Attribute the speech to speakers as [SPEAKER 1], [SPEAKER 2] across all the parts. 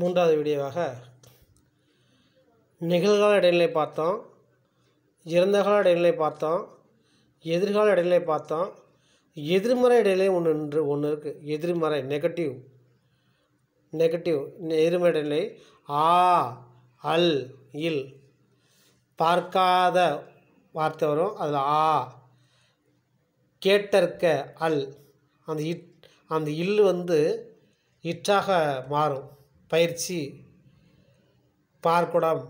[SPEAKER 1] மூன்றாவது வீடியோவாக நிகழ்கால இடைநிலை பார்த்தோம் இறந்தகால இடைநிலை பார்த்தோம் எதிர்கால இடைநிலை பார்த்தோம் எதிர்மறை இடைநிலை ஒன்று ஒன்று இருக்குது எதிர்மறை நெகட்டிவ் நெகட்டிவ் எதிர்மறை இடைநிலை ஆ அல் இல் பார்க்காத வார்த்தை வரும் அதில் ஆ கேட்டற்க அல் அந்த இட் அந்த இல் வந்து இற்றாக மாறும் பயிற்சி பார்க்குடம்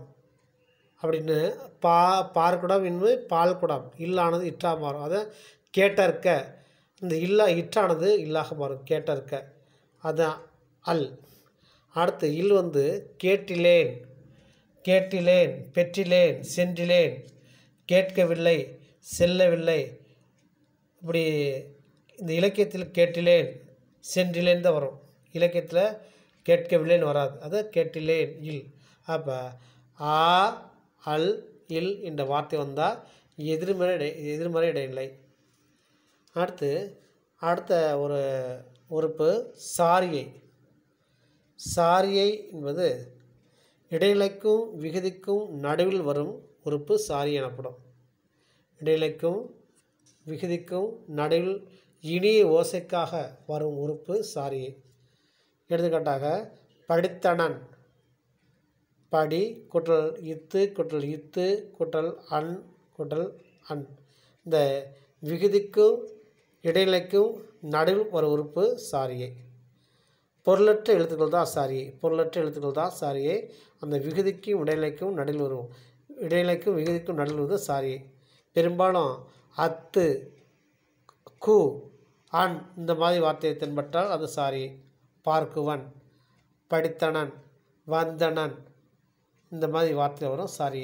[SPEAKER 1] அப்படின்னு பா பார்க்குடம் இன்னும் பால் குடம் இல்லானது இற்றா மாறும் அதை கேட்டற்க இந்த இல்லா இற்றானது இல்லாக மாறும் கேட்டற்க அதுதான் அல் அடுத்து இல் வந்து கேட்டிலேன் கேட்டிலேன் பெற்றிலேன் சென்றிலேன் கேட்கவில்லை செல்லவில்லை இப்படி இந்த இலக்கியத்தில் கேட்டிலேன் சென்றிலேன் தான் வரும் இலக்கியத்தில் கேட்கவில்லைன்னு வராது அது கேட்டிலேன் இல் அப்போ ஆ அல் இல் என்ற வார்த்தை வந்தால் எதிர்மறை இடை எதிர்மறை இடைநிலை அடுத்து அடுத்த ஒரு உறுப்பு சாரியை சாரியை என்பது இடைநிலைக்கும் விகுதிக்கும் நடுவில் வரும் உறுப்பு சாரி எனப்படும் இடைநிலைக்கும் விகுதிக்கும் நடுவில் இனிய ஓசைக்காக வரும் உறுப்பு சாரியை எடுத்துக்காட்டாக படித்தனன் படி குற்றல் இத்து குற்றல் இத்து குற்றல் அன் குற்றல் அன் இந்த விகுதிக்கும் இடைநிலைக்கும் நடுவில் ஒரு உறுப்பு சாரியை பொருளற்ற எழுத்துக்கள் தான் சாரியை பொருளற்ற எழுத்துக்கள் தான் சாரியை அந்த விகுதிக்கும் இடைநிலைக்கும் நடுவில் வருவோம் இடைநிலைக்கும் விகுதிக்கும் நடுவில் வந்து சாரியை பெரும்பாலும் அத்து கு அன் இந்த மாதிரி வார்த்தையை தென்பட்டால் அது சாரியை பார்க்குவன் படித்தனன் வந்தனன் இந்த மாதிரி வார்த்தை வரும் சாரி